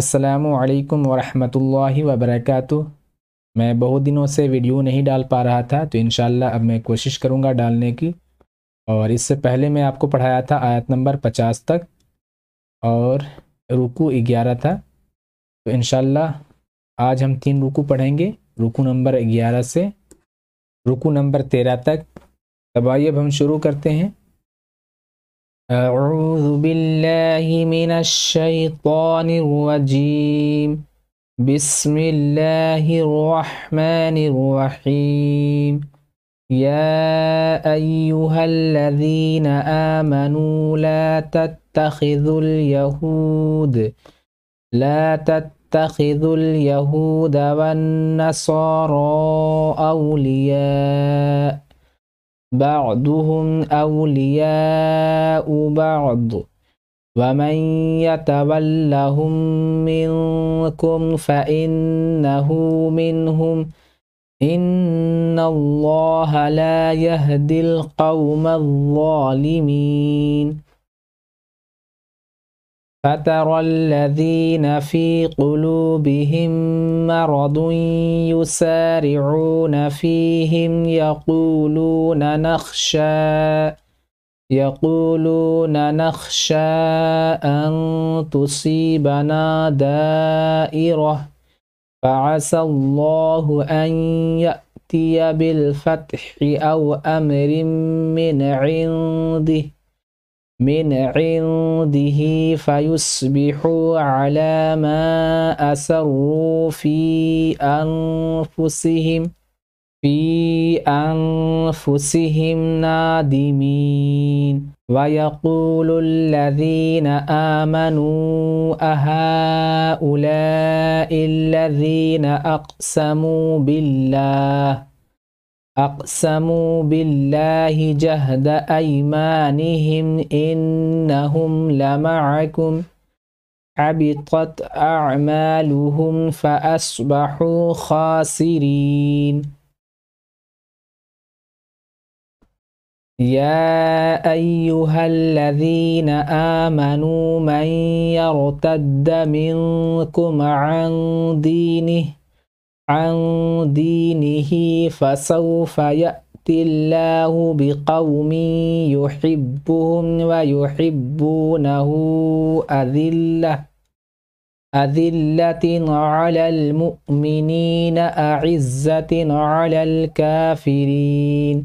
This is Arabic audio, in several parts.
असलकम वरहमल वबरक मैं बहुत दिनों से वीडियो नहीं डाल पा रहा था तो इन अब मैं कोशिश करूँगा डालने की और इससे पहले मैं आपको पढ़ाया था आयत नंबर पचास तक और रुकू ग्यारह था तो इन आज हम तीन रुकू पढ़ेंगे रुकू नंबर ग्यारह से रुकू नंबर तेरह तक तब आइए अब हम शुरू करते हैं أعوذ بالله من الشيطان الرجيم بسم الله الرحمن الرحيم يا أيها الذين آمنوا لا تتخذوا اليهود لا تتخذوا اليهود والنصارى أولياء بعضهم أولياء بعض ومن يتولهم منكم فإنه منهم إن الله لا يهدي القوم الظالمين فترى الذين في قلوبهم مرض يسارعون فيهم يقولون نخشى يقولون نخشى أن تصيبنا دائرة فعسى الله أن يأتي بالفتح أو أمر من عنده من عنده فيصبحوا على ما أسروا في أنفسهم في أنفسهم نادمين ويقول الذين آمنوا أهؤلاء الذين أقسموا بالله أقسموا بالله جهد أيمانهم إنهم لمعكم حبطت أعمالهم فأصبحوا خاسرين يا أيها الذين آمنوا من يرتد منكم عن دينه عن دينه فسوف يأتي الله بقوم يحبهم ويحبونه أذلة أذلة على المؤمنين أعزة على الكافرين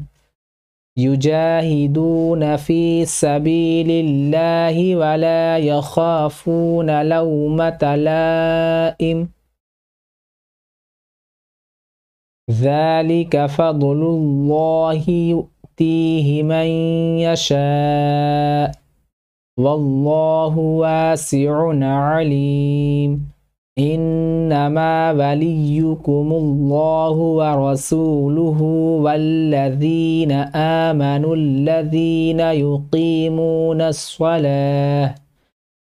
يجاهدون في سبيل الله ولا يخافون لومة لائم ذلك فضل الله يؤتيه من يشاء والله واسع عليم إنما وليكم الله ورسوله والذين آمنوا الذين يقيمون الصلاة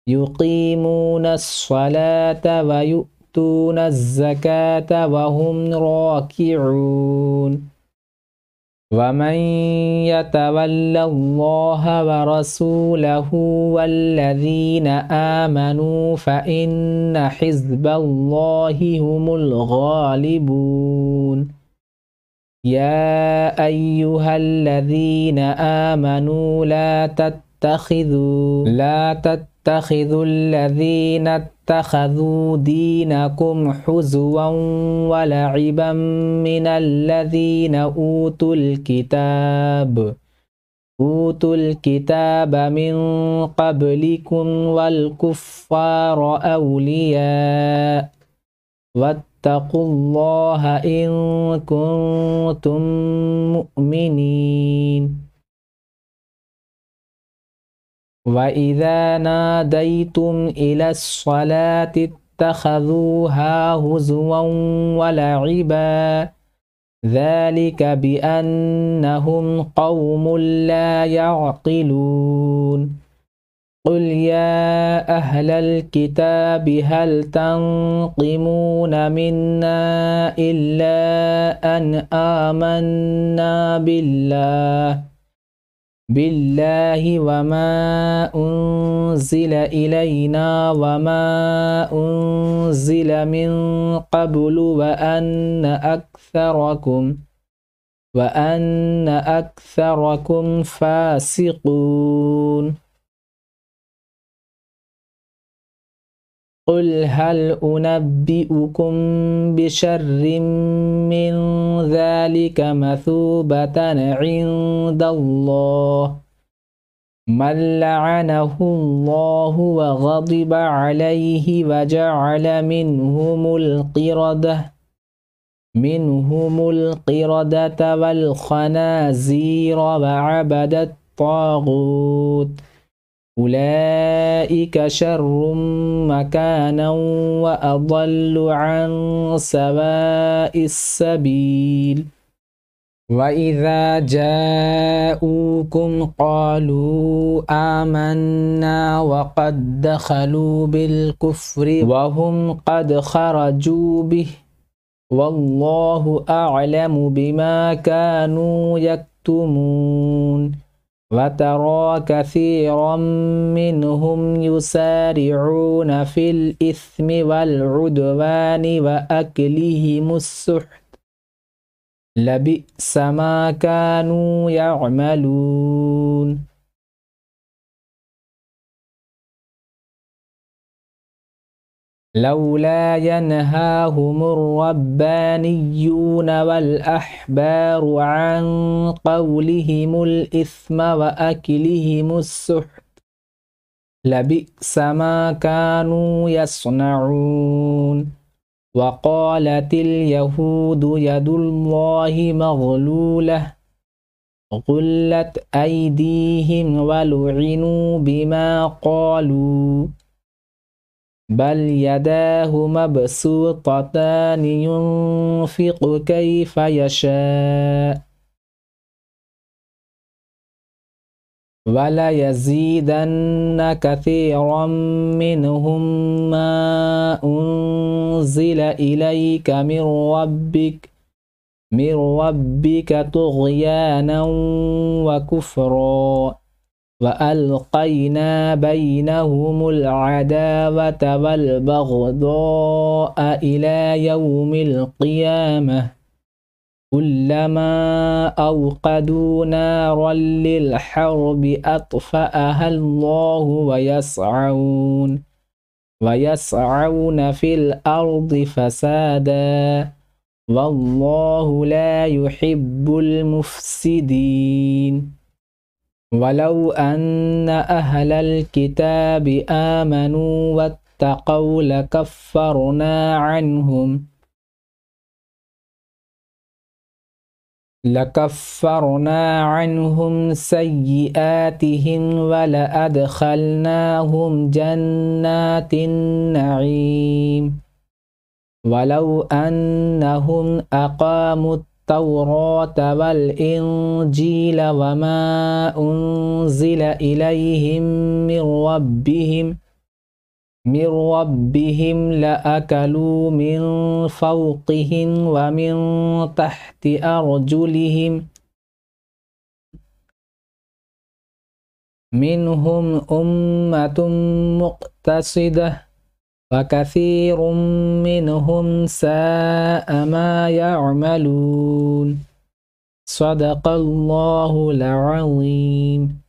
يقيمون الصلاة ويؤمنون يؤتون الزكاة وهم راكعون ومن يتول الله ورسوله والذين آمنوا فإن حزب الله هم الغالبون يا أيها الذين آمنوا لا تتخذوا لا تتخذوا الذين اتخذوا دينكم حزوا ولعبا من الذين أوتوا الكتاب أوتوا الكتاب من قبلكم والكفار أولياء واتقوا الله إن كنتم مؤمنين وإذا ناديتم إلى الصلاة اتخذوها هزوا ولعبا ذلك بأنهم قوم لا يعقلون قل يا أهل الكتاب هل تنقمون منا إلا أن آمنا بالله بالله وما أنزل إلينا وما أنزل من قبل وأن أكثركم وأن أكثركم فاسقون قل هل أنبئكم بشر من ذلك مثوبة عند الله من لعنه الله وغضب عليه وجعل منهم القردة منهم القردة والخنازير وعبد الطاغوت أولئك شر مكانا وأضل عن سواء السبيل وإذا جاءوكم قالوا آمنا وقد دخلوا بالكفر وهم قد خرجوا به والله أعلم بما كانوا يكتمون وترى كثيرا منهم يسارعون في الإثم والعدوان وأكلهم السحت لبئس ما كانوا يعملون لولا ينهاهم الربانيون والأحبار عن قولهم الإثم وأكلهم السحت لبئس ما كانوا يصنعون وقالت اليهود يد الله مغلوله غلت أيديهم ولعنوا بما قالوا بل يداه مبسوطتان ينفق كيف يشاء وليزيدن كثيرا منهم ما أنزل إليك من ربك من ربك طغيانا وكفرا وألقينا بينهم العداوة والبغضاء إلى يوم القيامة كلما أوقدوا نارا للحرب أطفأها الله ويسعون ويسعون في الأرض فسادا والله لا يحب المفسدين ولو أن أهل الكتاب آمنوا واتقوا لكفرنا عنهم لكفرنا عنهم سيئاتهم ولأدخلناهم جنات النعيم ولو أنهم أقاموا التوراة والإنجيل وما أنزل إليهم من ربهم من ربهم لأكلوا من فوقهم ومن تحت أرجلهم منهم أمة مقتصده وكثير منهم ساء ما يعملون صدق الله العظيم